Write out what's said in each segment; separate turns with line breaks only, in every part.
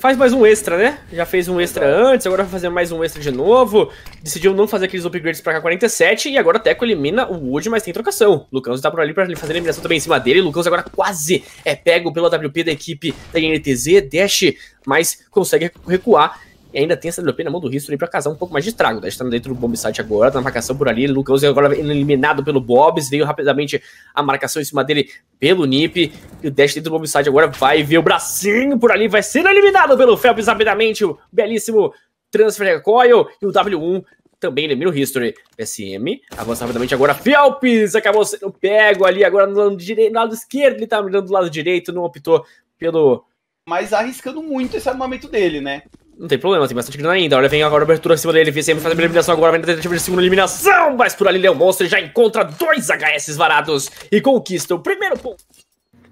faz mais um extra, né? Já fez um extra Exato. antes, agora vai fazer mais um extra de novo. Decidiu não fazer aqueles upgrades pra K47 e agora o Teco elimina o Wood, mas tem trocação. O Lucão tá por ali pra fazer a eliminação também em cima dele. O Lucão agora quase é pego pelo WP da equipe da NTZ, Dash, mas consegue recuar e ainda tem essa LP na mão do History pra casar um pouco mais de estrago, Tá? dentro do site agora, tá na marcação por ali. Lucas agora é eliminado pelo Bobs. Veio rapidamente a marcação em cima dele pelo Nip. E o Dash dentro do site agora vai ver o bracinho por ali. Vai ser eliminado pelo Phelps rapidamente. O belíssimo Transfer Coil. E o W1 também elimina o History. SM avança rapidamente agora. Phelps acabou sendo pego ali agora no lado, direito, no lado esquerdo. Ele tá mirando do lado direito, não optou pelo.
Mas arriscando muito esse armamento
dele, né? não tem problema, tem bastante grana ainda. Olha, vem agora a abertura acima dele, VCM faz a eliminação agora, vem na tentativa de segunda eliminação, mas por ali Leão Monster já encontra dois HS varados e conquista o primeiro ponto.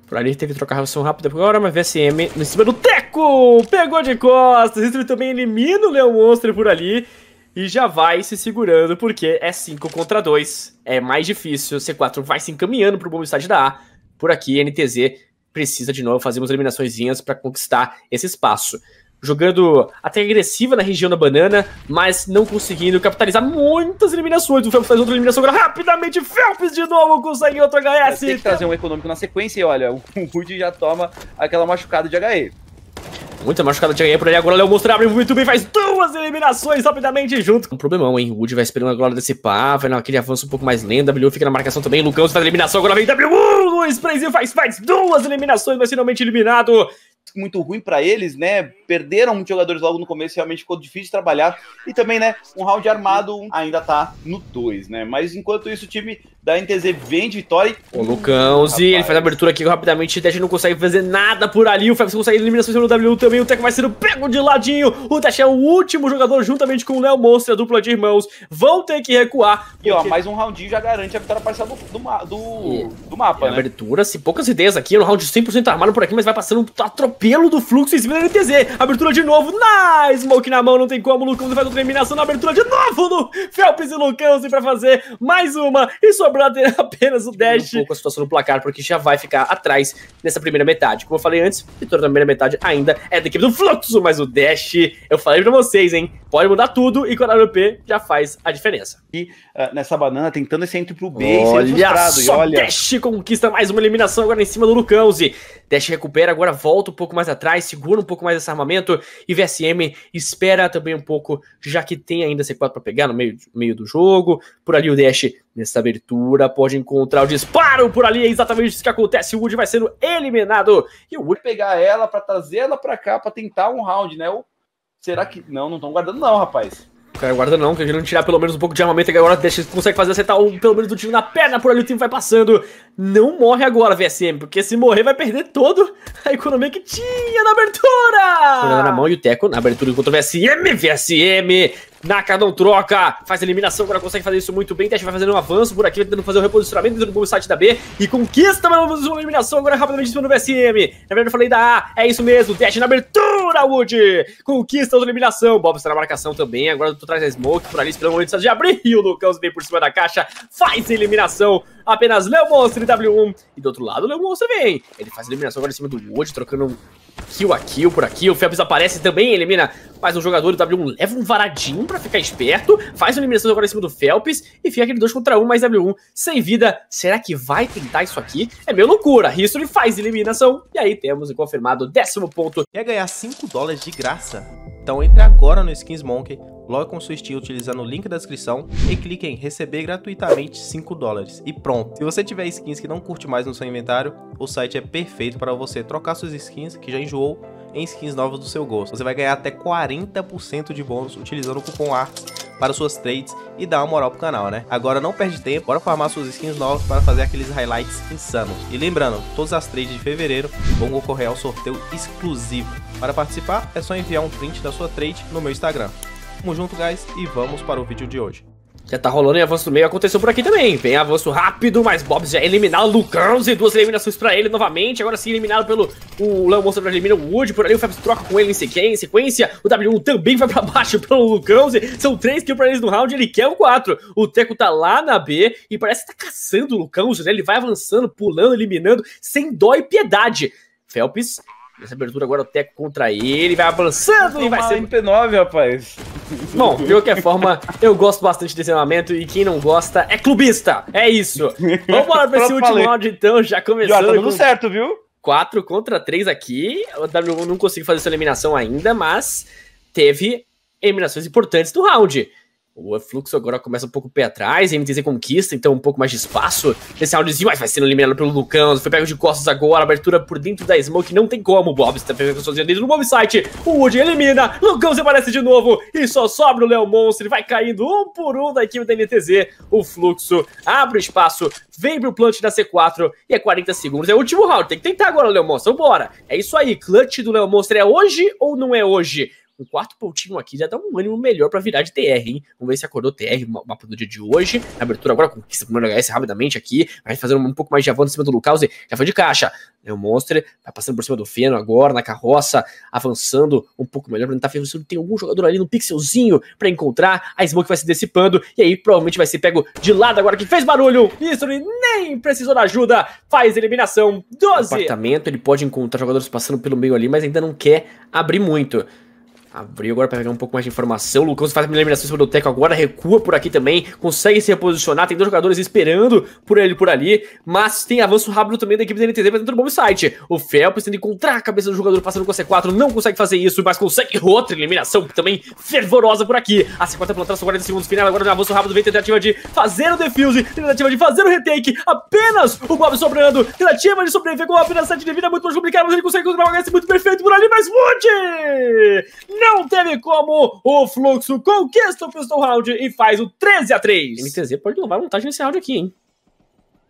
Por ali teve que trocar a ração rápida agora, mas VSM em cima do Teco! Pegou de costas, History também elimina o Leão monstro por ali e já vai se segurando, porque é 5 contra 2, é mais difícil, C4 vai se encaminhando pro bom estágio da A, por aqui NTZ precisa de novo fazer umas eliminaçõezinhas para conquistar esse espaço jogando até agressiva na região da banana, mas não conseguindo capitalizar muitas eliminações. O Phelps faz outra eliminação agora rapidamente. Phelps de novo consegue outro HS.
Tem que trazer um econômico na sequência e olha, o Rude já toma aquela machucada
de HE. Muita machucada de HE por aí. Agora o Léo Monstro abre muito bem, faz duas eliminações rapidamente junto. Um problemão, hein? O Rude vai esperando agora pá, vai naquele avanço um pouco mais lento. W fica na marcação também. Lucão faz eliminação, agora vem W. O Prezinho faz, faz duas eliminações, mas finalmente eliminado
muito ruim para eles, né? Perderam muitos jogadores logo no começo, realmente ficou difícil de trabalhar. E também, né, um round armado ainda tá no 2, né? Mas enquanto isso, o time da NTZ
vem de vitória. O Lucão, Rapaz. ele faz a abertura aqui rapidamente, o Dash não consegue fazer nada por ali, o Fabs consegue eliminação pelo W também, o Tech vai sendo pego de ladinho, o Dash é o último jogador juntamente com o Léo Monstro, a dupla de irmãos, vão ter que recuar. Porque... E ó, mais um
roundinho já garante a vitória parcial do, do, do,
do mapa, e é né? Abertura, se assim, poucas certeza aqui, é um round 100% armado por aqui, mas vai passando tá atropelado pelo do fluxo em cima da NTZ. Abertura de novo. Na nice! smoke na mão, não tem como. Lucão faz outra eliminação na abertura de novo do Felps e Lucão para fazer mais uma. E sobrou apenas o Dash. Um pouco a situação do placar, porque já vai ficar atrás nessa primeira metade. Como eu falei antes, o vitória da primeira metade ainda é da equipe do fluxo, mas o Dash, eu falei para vocês, hein? Pode mudar tudo e com a WP já faz a diferença. E uh, nessa banana, tentando esse entre pro B é olha e só e olha... Dash conquista mais uma eliminação agora em cima do lucãozinho Dash recupera, agora volta um pouco pouco mais atrás, segura um pouco mais esse armamento e VSM espera também um pouco, já que tem ainda C4 para pegar no meio, meio do jogo. Por ali o Dash, nessa abertura, pode encontrar o disparo por ali, é exatamente isso que acontece. O Wood vai sendo eliminado e o Wood pegar ela
para trazer ela para cá para tentar um round, né? Ou será que. Não, não estão guardando, não, rapaz
cara guarda não, querendo não tirar pelo menos um pouco de armamento agora deixa, consegue fazer acertar um, pelo menos um tiro na perna por ali, o time vai passando não morre agora, VSM, porque se morrer vai perder todo a economia que tinha na abertura! Fernando na mão e o Teco na abertura contra o VSM, VSM! Naka não troca, faz eliminação, agora consegue fazer isso muito bem, Teste vai fazendo um avanço por aqui, tentando fazer o um reposicionamento dentro do site da B, e conquista mais uma eliminação, agora rapidamente em cima do VSM, na verdade eu falei da A, é isso mesmo, Teste na abertura, Wood! Conquista a eliminação, Bob está na marcação também, agora tu traz Smoke, por ali esperando o momento de abrir, e o Lucas vem por cima da caixa, faz a eliminação, apenas Leo Monstro e W1. E do outro lado, Leo Monstro vem. Ele faz eliminação agora em cima do Wood, trocando kill a kill por aqui. O Phelps aparece também, elimina mais um jogador do W1, leva um varadinho pra ficar esperto, faz uma eliminação agora em cima do Phelps e fica aquele 2 contra 1 um, mais W1 sem vida. Será que vai tentar isso aqui? É meio loucura. History faz eliminação e aí temos o confirmado décimo ponto. Quer ganhar 5 dólares de graça? Então entre agora no Skins Monkey, logue com
sua Steam utilizando o link da descrição e clique em receber gratuitamente 5 dólares. E pronto! Se você tiver skins que não curte mais no seu inventário, o site é perfeito para você trocar suas skins que já enjoou em skins novas do seu gosto. Você vai ganhar até 40% de bônus utilizando o cupom ARTS para suas trades e dar uma moral pro canal, né? Agora não perde tempo, bora farmar suas skins novas para fazer aqueles highlights insanos. E lembrando, todas as trades de fevereiro vão ocorrer ao sorteio
exclusivo. Para participar, é só enviar um print da sua trade no meu Instagram. Tamo junto, guys, e vamos para o vídeo de hoje. Já tá rolando em avanço do meio, aconteceu por aqui também. Vem avanço rápido, mas Bobs já eliminar o Lucãos e duas eliminações pra ele novamente. Agora sim, eliminado pelo o Léo já elimina o Wood. Por ali o Fabs troca com ele em sequência. O W1 também vai pra baixo pelo Lucanze. São três kills pra eles no round, ele quer o 4. O Teco tá lá na B e parece que tá caçando o Lucãos, né? Ele vai avançando, pulando, eliminando, sem dó e piedade. Phelps Nessa abertura agora o Teco contra ele, vai avançando e vai ser.
MP9, rapaz. Bom, de
qualquer forma, eu gosto bastante desse armamento e quem não gosta é clubista. É isso. Vamos embora pra esse último round então, já começando. Já tá tudo com... certo, viu? 4 contra 3 aqui. O W não conseguiu fazer essa eliminação ainda, mas teve eliminações importantes no round. O fluxo agora começa um pouco pé atrás, MTZ conquista, então um pouco mais de espaço. Esse áudiozinho mas vai sendo eliminado pelo Lucão, foi pego de costas agora, abertura por dentro da Smoke, não tem como. Tá o Bob está pegando sozinho dentro do bomb site, o Wood elimina, Lucão se aparece de novo e só sobra o Leo Monstro, ele vai caindo um por um da equipe da MTZ. O fluxo abre o espaço, vem pro plant da C4 e é 40 segundos. É o último round, tem que tentar agora, Leo Monstro, bora. É isso aí, clutch do Leo Monstro é hoje ou não é hoje? um quarto pontinho aqui já dá um ânimo melhor para virar de TR, hein? Vamos ver se acordou TR no mapa do dia de hoje. A abertura agora conquista o primeiro HS rapidamente aqui. Vai fazendo um pouco mais de avanço em cima do Lucas. Já foi de caixa. É o Monster. Vai tá passando por cima do Feno agora, na carroça. Avançando um pouco melhor pra tentar ver se tem algum jogador ali no pixelzinho para encontrar. A Smoke vai se dissipando. E aí provavelmente vai ser pego de lado agora que fez barulho. Isso nem precisou da ajuda. Faz eliminação. 12. No apartamento, ele pode encontrar jogadores passando pelo meio ali, mas ainda não quer abrir muito. Abriu agora para pegar um pouco mais de informação. O Lucão faz a eliminação sobre o Teco agora, recua por aqui também, consegue se reposicionar. Tem dois jogadores esperando por ele por ali, mas tem avanço rápido também da equipe da NTZ pra dentro do bom site. O Felps tenta encontrar a cabeça do jogador passando com a C4, não consegue fazer isso, mas consegue outra eliminação também fervorosa por aqui. A C4 tá plantando 40 segundos final, agora no avanço rápido vem tentativa de fazer o defuse, tentativa de fazer o retake, apenas o Bob sobrando, tentativa de sobreviver com apenas 7 de vida, é muito mais complicado, mas ele consegue controlar o HS muito perfeito por ali, mas Wood! não teve como. O Fluxo conquista o primeiro round e faz o 13 a 3 NTZ pode levar vantagem nesse round aqui, hein?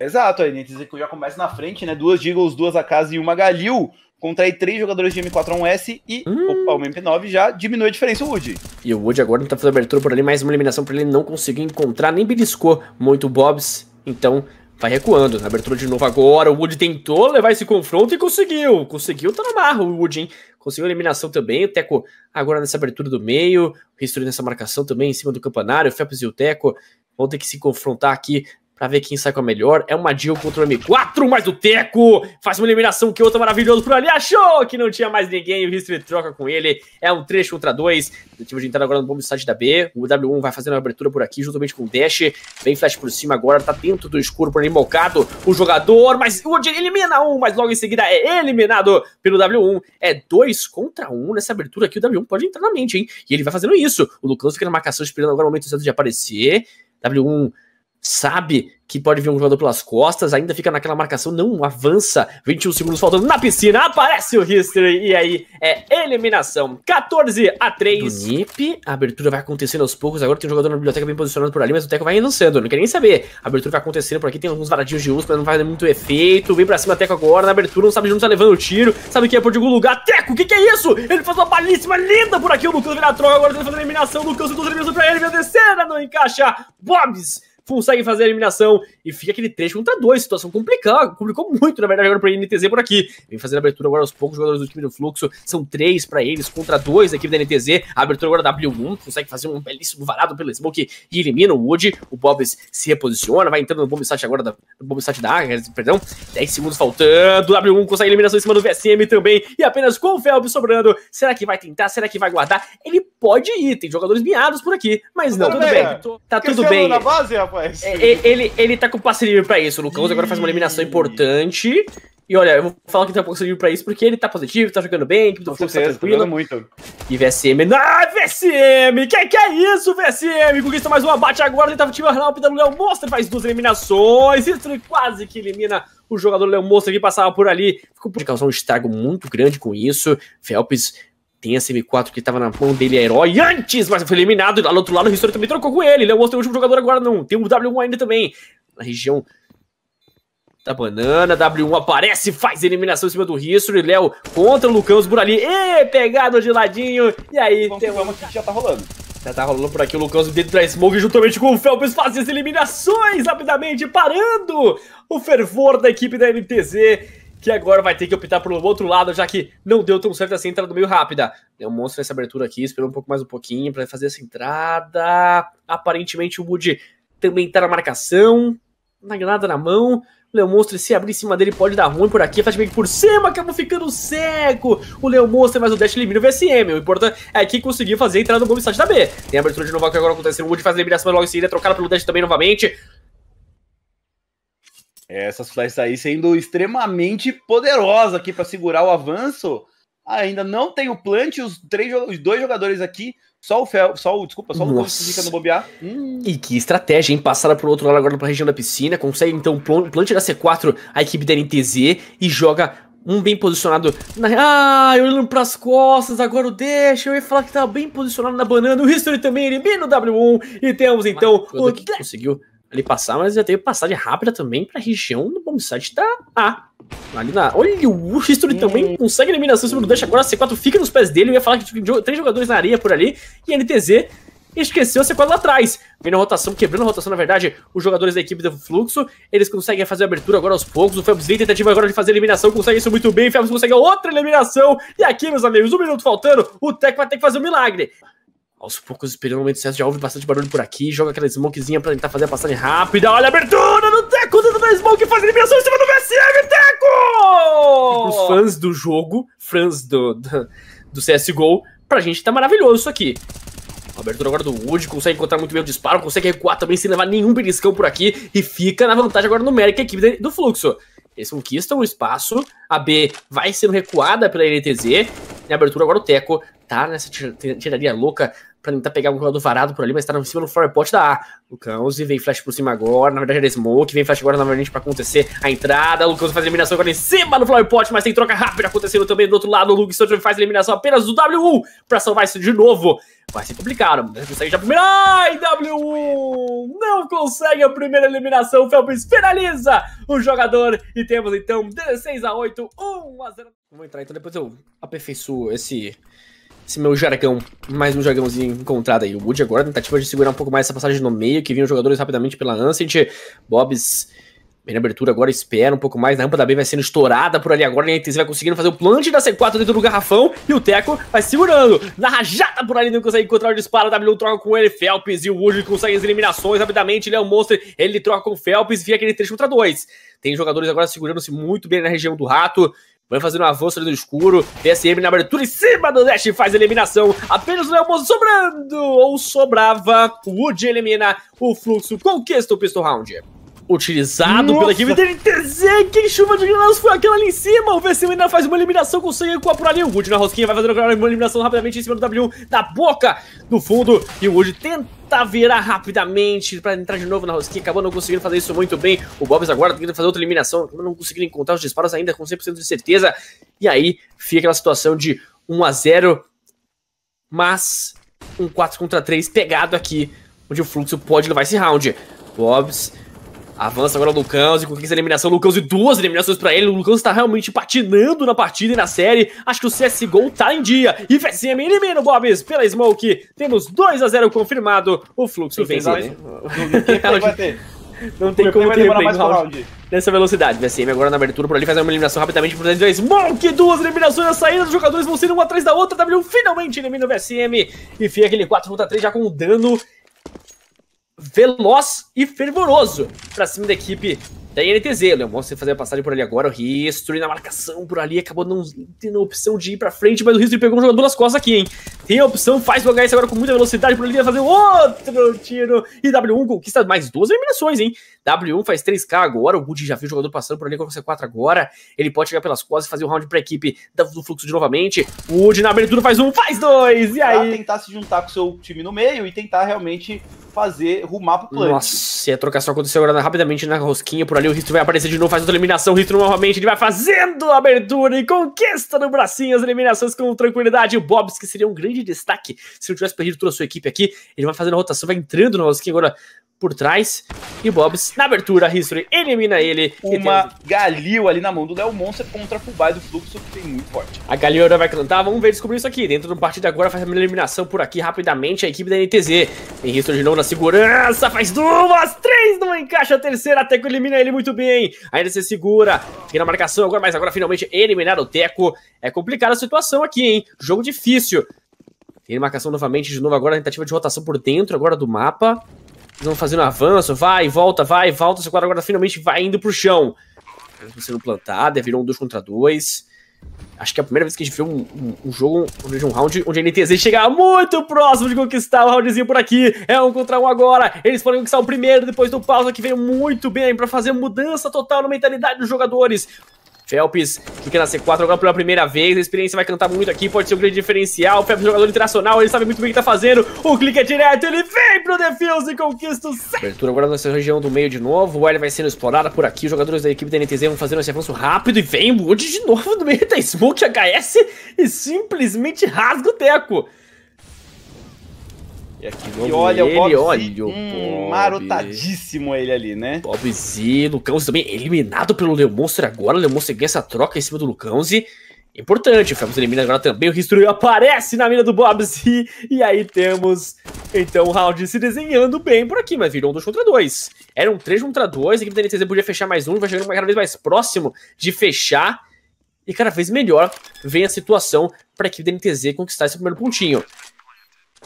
Exato, aí NTZ já começa na frente, né? Duas Deagles, duas Akaz e uma Galil. contraí três jogadores de
M4A1S e hum. opa, o MP9 já diminui a diferença, o Woody. E o Woody agora não tá fazendo abertura por ali, mais uma eliminação para ele, não conseguiu encontrar, nem beliscou muito o Bobs. Então vai recuando. Abertura de novo agora. O Wood tentou levar esse confronto e conseguiu. Conseguiu, tá na marra o Wood, hein? Conseguiu a eliminação também. O Teco agora nessa abertura do meio. O History nessa marcação também em cima do campanário. O Phelps e o Teco vão ter que se confrontar aqui para ver quem sai com a melhor. É uma Jill contra o M4, mais o Teco! Faz uma eliminação que outra maravilhoso por ali. Achou que não tinha mais ninguém. O History troca com ele. É um 3 contra 2. Tentativa de entrar agora no bomb site da B. O W1 vai fazendo a abertura por aqui, juntamente com o Dash. Vem flash por cima agora. Tá dentro do escuro por ali, mocado. O jogador, mas o elimina um, mas logo em seguida é eliminado pelo W1. É 2 contra 1 um. nessa abertura aqui. O W1 pode entrar na mente, hein? E ele vai fazendo isso. O Lucas fica na marcação esperando agora o momento certo de aparecer. W1 sabe que pode vir um jogador pelas costas, ainda fica naquela marcação, não avança. 21 segundos faltando na piscina, aparece o History e aí é eliminação. 14 a 3. Do Nip, a abertura vai acontecendo aos poucos. Agora tem um jogador na biblioteca bem posicionado por ali, mas o Teco vai renunciando, não quer nem saber. A abertura vai acontecendo por aqui, tem alguns varadinhos de uso, mas não vai dar muito efeito. Vem pra cima Teco agora, na abertura, não sabe de onde tá levando o tiro, sabe que é por algum lugar. Teco, o que, que é isso? Ele faz uma balíssima linda por aqui, o Lucas vira a troca, agora ele fazendo eliminação, o Lucas, o Lucas eliminação pra ele, vem a terceira, não encaixa. Bobs consegue fazer a eliminação e fica aquele 3 contra 2, situação complicada, complicou muito, na verdade, agora para o NTZ por aqui. Vem fazendo a abertura agora aos poucos, jogadores do time do Fluxo, são 3 para eles contra 2 da equipe da NTZ. A abertura agora da W1, consegue fazer um belíssimo varado pelo Smoke e elimina o Wood. O Bobs se reposiciona, vai entrando no bomb site agora, da, no bomb site da Águia, perdão, 10 segundos faltando, W1 consegue eliminação em cima do VSM também e apenas com o Felps sobrando. Será que vai tentar? Será que vai guardar? Ele pode ir, tem jogadores miados por aqui, mas não, tudo, tudo bem. tá tudo bem. Na base, rapaz. É, é ele, ele tá com livre pra isso. O Lucão agora faz uma eliminação importante. E olha, eu vou falar que tá com livre pra isso porque ele tá positivo, tá jogando bem, tudo tá, tá tranquilo. Tá muito. E VSM. Ah, VSM! Que que é isso, VSM? Conquista mais um abate agora, tentava tirar o rápido do Léo Monster, faz duas eliminações. Isso quase que elimina o jogador Léo Monstro que passava por ali. Ficou por causar um estrago muito grande com isso. Felps tem a CM4 que tava na mão dele, é herói antes, mas foi eliminado. Lá do outro lado, o History também trocou com ele. Ele é o outro último jogador agora, não. Tem o W1 ainda também. Na região da banana, W1 aparece, faz eliminação em cima do History, Léo contra o Lucão, os Burali, e pegado de ladinho, e aí vamos tem uma que já tá rolando. Já tá rolando por aqui o Lucão dentro da Smoke, juntamente com o Felps, faz as eliminações rapidamente, parando o fervor da equipe da NTZ, que agora vai ter que optar pelo outro lado, já que não deu tão certo essa entrada do meio rápida. O é monstro nessa abertura aqui, esperou um pouco mais um pouquinho para fazer essa entrada. Aparentemente o Woody também tá na marcação, na granada na mão. O Leo Monstro, se abrir em cima dele, pode dar ruim por aqui. bem por cima, acabou ficando seco. O Leo Monstro, mas o Dash elimina o VSM. O importante é que conseguiu fazer a entrada no bom site da B. Tem a abertura de novo que agora acontecendo. O Wood faz a eliminação logo em seguida, é trocada pelo Dash também novamente.
É, essas flechas aí sendo extremamente poderosas aqui para segurar o avanço. Ah, ainda não tem o plant, os, três, os dois jogadores aqui, só o Fel, só o, desculpa, só o fica no
bobear. Hum. E que estratégia, hein? Passada pro outro lado agora para a região da piscina, consegue então o plant da C4 a equipe da NTZ e joga um bem posicionado. Na... Ah, eu olhando pras costas, agora o deixa. Eu ia falar que tava tá bem posicionado na banana. O History também elimina o W1. E temos então Mas, o. É que conseguiu ali passar, mas já teve passagem rápida também para a região do bomb site da A. Ali na... Olha, o History também consegue eliminação se o deixa Agora a C4 fica nos pés dele. Eu ia falar que tipo, três jogadores na areia por ali. E a NTZ esqueceu a C4 lá atrás. Vem na rotação, quebrando a rotação, na verdade, os jogadores da equipe do Fluxo. Eles conseguem fazer a abertura agora aos poucos. O Fabs vem tentativa agora de fazer a eliminação, consegue isso muito bem. O Fabs consegue outra eliminação. E aqui, meus amigos, um minuto faltando, o Tech vai ter que fazer um milagre. Aos poucos, esperando o momento certo, já houve bastante barulho por aqui. Joga aquela smokezinha pra tentar fazer a passagem rápida. Olha a abertura no Teco, dentro da smoke, faz eliminação em cima do VSM, Teco! Os fãs do jogo, fãs do, do, do CSGO, pra gente tá maravilhoso isso aqui. A abertura agora do Wood, consegue encontrar muito bem o disparo, consegue recuar também sem levar nenhum beliscão por aqui e fica na vantagem agora numérica a equipe do Fluxo. Eles conquistam o espaço, a B vai sendo recuada pela NTZ, e a abertura agora o Teco tá nessa tiraria louca para tentar pegar algum jogador varado por ali, mas tá em cima do flower pot da A. e vem flash por cima agora, na verdade era smoke, vem flash agora na verdade pra acontecer a entrada. Lucãozi faz eliminação agora em cima do flower pot, mas tem troca rápida acontecendo também do outro lado. O Luke faz eliminação apenas do W1 pra salvar isso de novo. Vai ser complicado, deve já primeiro. Ai, W1 não consegue a primeira eliminação. O Felps penaliza o jogador e temos então 16 a 8, 1 a 0. Vou entrar então, depois eu aperfeiçoo esse esse meu jargão, mais um jargãozinho encontrado aí. O Wood agora, tentativa de segurar um pouco mais essa passagem no meio, que os jogadores rapidamente pela Ancient. Bobs, bem na abertura agora, espera um pouco mais. Na rampa da B vai sendo estourada por ali agora. A NTZ vai conseguindo fazer o plant da C4 dentro do garrafão. E o Teco vai segurando. Na rajada por ali, não consegue encontrar o disparo. W troca com ele. Phelps e o Wood consegue as eliminações rapidamente. Ele é um monstro. Ele troca com o Phelps via aquele 3 contra 2. Tem jogadores agora segurando-se muito bem na região do rato. Vai fazendo um avanço ali no escuro. TSM na abertura em cima do Dash faz eliminação. Apenas o Elmo sobrando ou sobrava. Wood elimina o fluxo. Conquista o pistol round utilizado Nossa. pela equipe Que chuva de granadas foi aquela ali em cima. O VC ainda faz uma eliminação, consegue com a por ali. O Wood na rosquinha vai fazer uma eliminação rapidamente em cima do W1 da boca do fundo. E o Wood tenta virar rapidamente para entrar de novo na rosquinha. Acabou não conseguindo fazer isso muito bem. O Bobs agora tenta fazer outra eliminação. não conseguindo encontrar os disparos ainda com 100% de certeza. E aí fica aquela situação de 1 a 0 Mas um 4 contra 3 pegado aqui. Onde o Fluxo pode levar esse round. Bobs Avança agora o Lucãozi, com essa eliminação. Lucãozi, duas eliminações para ele. O Lucãozi tá realmente patinando na partida e na série. Acho que o CSGO tá em dia. E VSM elimina o Bobs pela Smoke. Temos 2 a 0 confirmado. O fluxo vem. Né? Não tem como ter mais no round. Nessa velocidade, VSM agora na abertura por ali fazer uma eliminação rapidamente por dentro da Smoke. Duas eliminações, a saída dos jogadores vão sendo uma atrás da outra. W finalmente elimina o VSM e fica aquele 4 contra 3 já com dano veloz e fervoroso pra cima da equipe da NTZ. Leon Monster fazer a passagem por ali agora. O History na marcação por ali. Acabou não tendo a opção de ir pra frente, mas o History pegou um jogador nas costas aqui, hein? Tem a opção, faz o HS agora com muita velocidade por ali. Vai fazer outro tiro. E W1 conquista mais duas eliminações, hein? W1 faz 3k agora. O Woody já viu o jogador passando por ali com o C4 agora. Ele pode chegar pelas costas e fazer um round pra equipe do fluxo de novamente. O Woody na abertura faz
um, faz dois. E aí? Pra tentar se juntar com o seu time no meio e tentar realmente fazer, rumar pro plant. Nossa,
se a trocação acontecer agora rapidamente na rosquinha, por ali o Risto vai aparecer de novo, faz outra eliminação, o Risto novamente, ele vai fazendo a abertura e conquista no bracinho as eliminações com tranquilidade. O Bobs, que seria um grande destaque se não tivesse perdido toda a sua equipe aqui, ele vai fazendo a rotação, vai entrando na rosquinha agora por trás. E Bobs, na abertura, History elimina ele. Uma Galil ali na mão do Léo Monster contra a Fubai do Fluxo, que tem muito forte. A Galil agora vai cantar, vamos ver descobrir isso aqui. Dentro do partido agora faz a eliminação por aqui rapidamente a equipe da NTZ. Tem History de novo na segurança, faz duas, três, não encaixa a terceira. Teco elimina ele muito bem. Ainda se segura, fica na marcação agora, mas agora finalmente eliminar o Teco. É complicada a situação aqui, hein? Jogo difícil. Tem marcação novamente, de novo agora, tentativa de rotação por dentro agora do mapa. Eles vão fazendo avanço, vai, volta, vai, volta. Seu quadro agora finalmente vai indo pro chão. Sendo plantada, é, virou um 2 contra 2. Acho que é a primeira vez que a gente vê um, um, um jogo um round onde a NTZ chega muito próximo de conquistar o um roundzinho por aqui. É um contra um agora. Eles podem conquistar o primeiro depois do pausa que veio muito bem para fazer mudança total na mentalidade dos jogadores. Felps fica na C4 agora pela primeira vez, a experiência vai cantar muito aqui, pode ser um grande diferencial. Felps jogador internacional, ele sabe muito bem o que tá fazendo. O clique é direto, ele vem pro defuse e conquista o Abertura agora nessa região do meio de novo, o L vai sendo explorada por aqui, os jogadores da equipe da NTZ vão fazendo esse avanço rápido e vem o de novo no meio da Smoke HS e simplesmente rasga o Teco. E aqui e olha ele, o Bob olha o hum, marotadíssimo ele ali, né? Bobzinho, Lucãozi também eliminado pelo Leo Monster agora. O Leo Monster ganha essa troca em cima do Lucãozi. Importante, o Felps elimina agora também. O History aparece na mira do Bobsy. E aí temos, então, o round se desenhando bem por aqui, mas virou um 2 contra 2. Era um 3 contra 2, a equipe da NTZ podia fechar mais um, vai chegando cada vez mais próximo de fechar. E cada vez melhor vem a situação para a equipe da NTZ conquistar esse primeiro pontinho.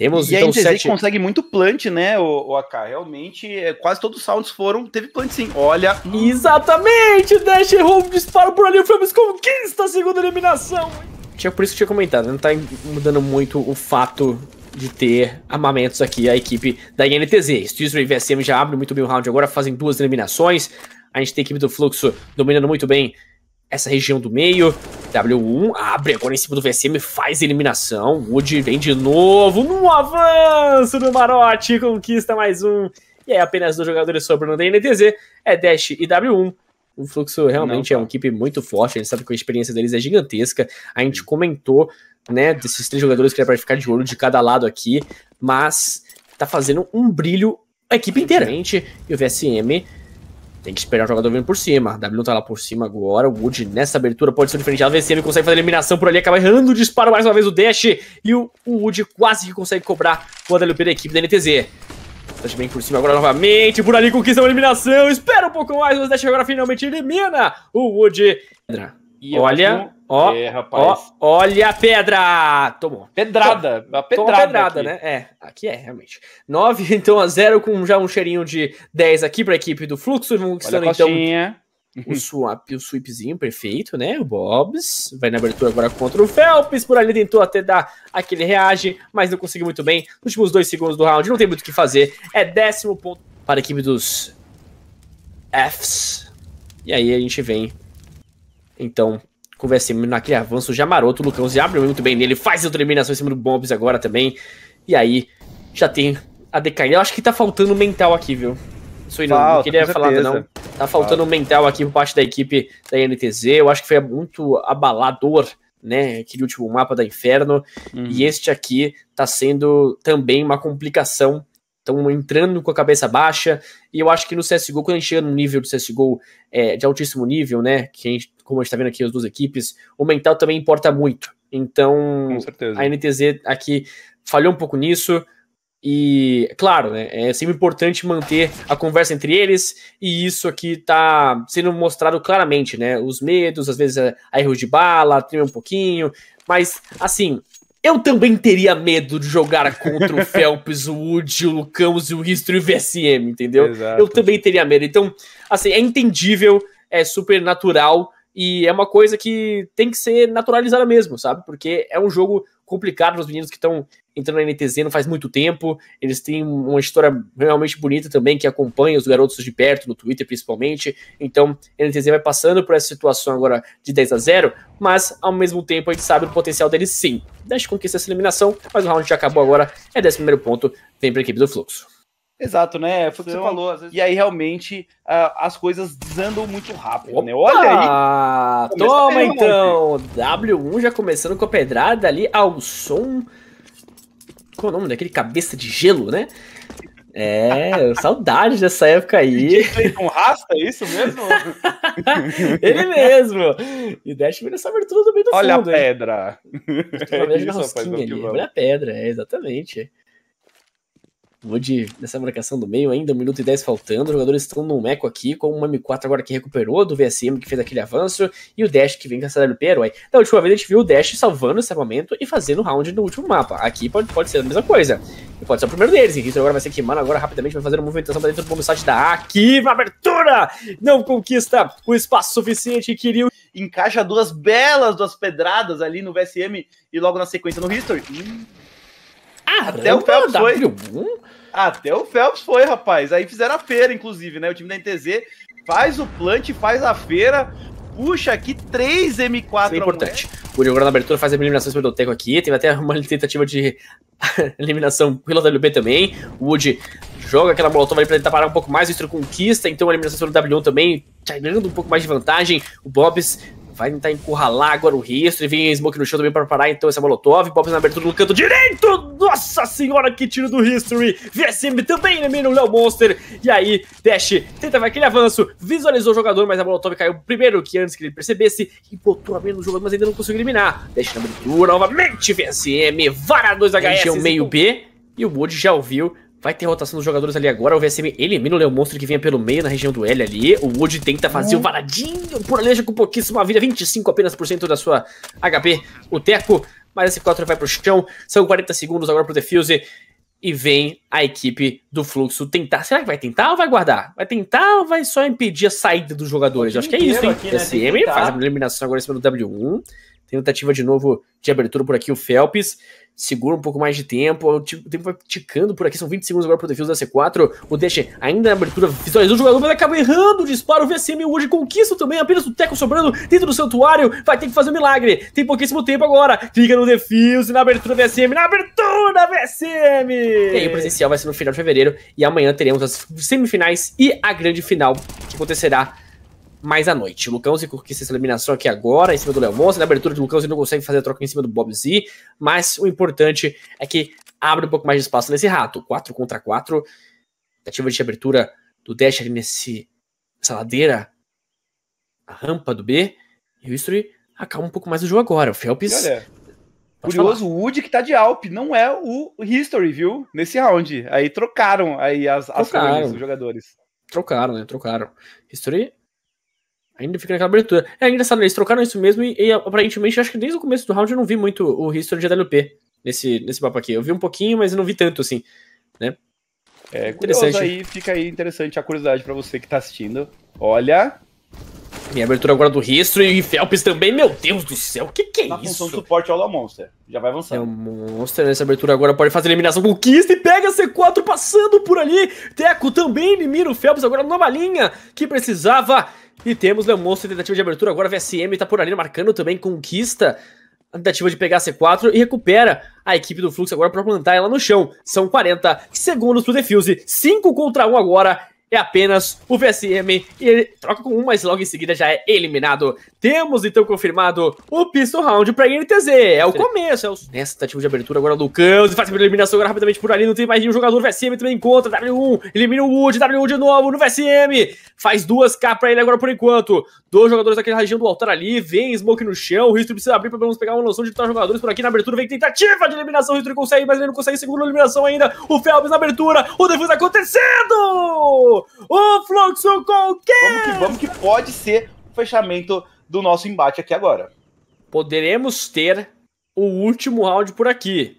Temos, e então, a NTZ sete... consegue
muito plant, né, o, o AK? Realmente, é, quase todos os sounds foram. Teve plant sim, olha. Exatamente!
Dash Home disparo por ali, o Flames conquista a segunda eliminação. Tinha por isso que tinha comentado, não tá mudando muito o fato de ter amamentos aqui a equipe da INTZ. Steelsray e VSM já abrem muito bem o round agora, fazem duas eliminações. A gente tem a equipe do Fluxo dominando muito bem essa região do meio. W1 abre agora em cima do VSM, faz eliminação. Wood vem de novo no avanço do Marote, conquista mais um. E aí apenas dois jogadores sobrando da NTZ, é Dash e W1. O Fluxo realmente Não, é uma tá. equipe muito forte, a gente sabe que a experiência deles é gigantesca. A gente comentou, né, desses três jogadores que era pra ficar de olho de cada lado aqui, mas tá fazendo um brilho a equipe inteira E o VSM tem que esperar o jogador vindo por cima. W tá lá por cima agora. O Wood nessa abertura pode ser diferente. A VCM consegue fazer a eliminação por ali, acaba errando o disparo mais uma vez o Dash. E o, o Wood quase que consegue cobrar o AWP da equipe da NTZ. Dash bem por cima agora novamente. Por ali conquista a eliminação. Espera um pouco mais, O Dash agora finalmente elimina o Wood. E olha. Ó, é, rapaz. Ó, olha a pedra! Tomou. Pedrada. Tomou, a pedrada, tomou pedrada né? É, aqui é, realmente. 9, então, a 0 com já um cheirinho de 10 aqui para a equipe do Fluxo. Vamos então, o swap, o sweepzinho perfeito, né? O Bobs vai na abertura agora contra o Phelps. Por ali tentou até dar aquele reage, mas não conseguiu muito bem. Nos últimos dois segundos do round, não tem muito o que fazer. É décimo ponto para a equipe dos Fs. E aí a gente vem, então, Conversemos naquele avanço já maroto. O Lucão se abre muito bem nele, faz a eliminação em cima do Bombs agora também. E aí já tem a decaída. Eu acho que tá faltando mental aqui, viu? Isso aí não, Falta, não queria falar, não. Tá faltando Falta. mental aqui por parte da equipe da NTZ. Eu acho que foi muito abalador né? Aquele último mapa da Inferno. Uhum. E este aqui tá sendo também uma complicação estão entrando com a cabeça baixa, e eu acho que no CSGO, quando a gente chega no nível do CSGO é, de altíssimo nível, né, que a gente, como a gente tá vendo aqui as duas equipes, o mental também importa muito. Então, a NTZ aqui falhou um pouco nisso, e, claro, né, é sempre importante manter a conversa entre eles, e isso aqui tá sendo mostrado claramente, né, os medos, às vezes a, é, erros de bala, treme um pouquinho, mas, assim, eu também teria medo de jogar contra o Phelps, o Woody, o Lucamos e o History e o VSM, entendeu? Exato. Eu também teria medo. Então, assim, é entendível, é super natural e é uma coisa que tem que ser naturalizada mesmo, sabe? Porque é um jogo complicado para os meninos que estão entrando na NTZ não faz muito tempo. Eles têm uma história realmente bonita também, que acompanha os garotos de perto, no Twitter principalmente. Então, a NTZ vai passando por essa situação agora de 10 a 0 mas ao mesmo tempo a gente sabe do potencial deles sim. Deixa conquistar essa eliminação, mas o round já acabou agora, é 11 ponto, vem para a equipe do Fluxo.
Exato, né? Foi o que você falou. Vezes... E aí, realmente, uh, as coisas desandam muito rápido,
né? Opa! né? Olha aí! Toma, então! W1 já começando com a pedrada ali ao som... Qual é o nome daquele? Cabeça de gelo, né? É, saudade dessa época aí. Com rasta, é isso mesmo? Ele mesmo. E Dash vira essa abertura do meio do Olha fundo. É é olha a pedra. É isso, rapaz, ali. Olha a pedra, exatamente. Wood nessa marcação do meio, ainda 1 minuto e 10 faltando. Os jogadores estão num eco aqui, com um M4 agora que recuperou do VSM, que fez aquele avanço, e o Dash que vem com essa WP herói. Da última vez a gente viu o Dash salvando esse armamento e fazendo round no último mapa. Aqui pode, pode ser a mesma coisa. E pode ser o primeiro deles. Henrique agora vai ser queimado, agora rapidamente vai fazer uma movimentação para dentro do bomb site da A. Aqui, uma abertura! Não conquista o
espaço suficiente, queria encaixa duas belas duas pedradas ali no VSM e logo na sequência no History. Hum. Até o Phelps foi. Até o Phelps foi, rapaz. Aí fizeram a feira, inclusive, né? O time da NTZ faz o plant, faz a feira, puxa aqui 3 M4. Isso é importante.
O agora na abertura faz a eliminação do Teco aqui. Teve até uma tentativa de eliminação pelo WB também. O Wood joga aquela molotov ali pra tentar parar um pouco mais. O Estro conquista, então a eliminação pelo W1 também, tirando tá um pouco mais de vantagem. O Bobs vai tentar encurralar agora o Ristro. E vem Smoke no chão também pra parar então essa molotov. Bobs na abertura no canto direito nossa senhora, que tiro do History! VSM também né, elimina o Léo Monster. E aí, Dash tenta vai aquele avanço, visualizou o jogador, mas a Molotov caiu primeiro que antes que ele percebesse e botou a menos no jogador, mas ainda não conseguiu eliminar. Dash na abertura, novamente VSM, vara 2 HS. É o meio B e o Wood já ouviu Vai ter rotação dos jogadores ali agora. O VSM elimina o Leão Monstro que vinha pelo meio na região do L ali. O Wood tenta fazer o varadinho por aleja com pouquíssima vida. 25 apenas por cento da sua HP. O Teco mas esse assim, 4 vai pro chão. São 40 segundos agora pro Defuse. E vem a equipe do Fluxo tentar. Será que vai tentar ou vai guardar? Vai tentar ou vai só impedir a saída dos jogadores? acho que é isso, hein? Aqui, né? SM faz a eliminação agora em cima do W1. Tentativa de novo de abertura por aqui, o Felps. Segura um pouco mais de tempo. O tempo vai ticando por aqui. São 20 segundos agora pro defesa da C4. O Deixe ainda na abertura visualizou o jogador, mas acaba errando o disparo. O VCM hoje conquista também. Apenas o Teco sobrando dentro do santuário. Vai ter que fazer um milagre. Tem pouquíssimo tempo agora. Fica no defuse, na abertura VCM. Na abertura VCM! E aí o presencial vai ser no final de fevereiro. E amanhã teremos as semifinais e a grande final que acontecerá mais à noite. Lucão se conquista essa eliminação aqui agora, em cima do Léo Monza. Na abertura de Lucão não consegue fazer a troca em cima do Bob Z, mas o importante é que abre um pouco mais de espaço nesse rato. 4 contra 4. Tentativa de abertura do Dash ali nesse, nessa ladeira, a rampa do B. E o History acalma um pouco mais o jogo agora. O Phelps. Olha, curioso, falar. o
Wood que tá de Alp, não é o History, viu? Nesse round. Aí trocaram aí
as, trocaram. as cores, os jogadores. Trocaram, né? Trocaram. History Ainda fica naquela abertura. É engraçado, né? eles trocaram isso mesmo e, e aparentemente, acho que desde o começo do round eu não vi muito o history de AWP nesse, nesse papo aqui. Eu vi um pouquinho, mas não vi tanto, assim, né? É, interessante. aí, fica
aí interessante a curiosidade para você que tá assistindo. Olha,
a abertura agora do Ristro e Felps também, meu Deus do céu, o que, que é tá Na isso? Função suporte ao Monster. Já vai avançando. É o um Monster nessa né? abertura agora pode fazer eliminação com conquista e pega C4 passando por ali. Teco também elimina o Felps agora numa linha que precisava. E temos Léo Monstro tentativa de abertura. Agora VSM tá por ali marcando também conquista. A tentativa de pegar C4 e recupera a equipe do Fluxo agora para plantar ela no chão. São 40 segundos pro Defuse. 5 contra 1 agora é apenas o VSM e ele troca com um, mas logo em seguida já é eliminado. Temos então confirmado o pistol round pra NTZ. É o começo, é o... Nessa tentativa de abertura agora do Campos faz a eliminação agora rapidamente por ali. Não tem mais nenhum jogador. O VSM também encontra. W1, elimina o Wood. W1 de novo no VSM. Faz duas K pra ele agora por enquanto. Dois jogadores daquela região do altar ali. Vem Smoke no chão. O History precisa abrir pra vamos pegar uma noção de estar tá jogadores por aqui na abertura. Vem tentativa de eliminação. O History consegue, mas ele não consegue. Segunda eliminação ainda. O Felps na abertura. O defesa acontecendo! o fluxo qualquer! Vamos que vamos, que pode ser o fechamento do nosso embate aqui agora. Poderemos ter o último round por aqui.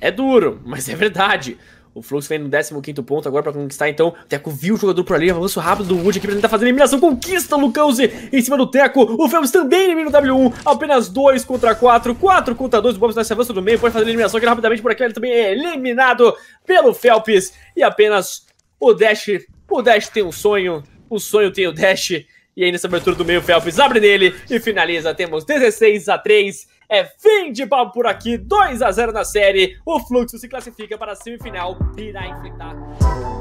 É duro, mas é verdade. O Fluxo vem no 15 ponto agora para conquistar, então. O Teco viu o jogador por ali, avanço rápido do Wood aqui pra tentar fazer eliminação. Conquista o Lucãozi em cima do Teco. O Phelps também elimina o W1. Apenas 2 contra 4. 4 contra 2. O está se avançando do meio. Pode fazer eliminação aqui rapidamente por aqui. Ele também é eliminado pelo Phelps. E apenas o Dash o Dash tem um sonho, o sonho tem o Dash. E aí, nessa abertura do meio, o Felps abre nele e finaliza. Temos 16 a 3. É fim de papo por aqui. 2 a 0 na série. O Fluxo se classifica para a semifinal e irá enfrentar.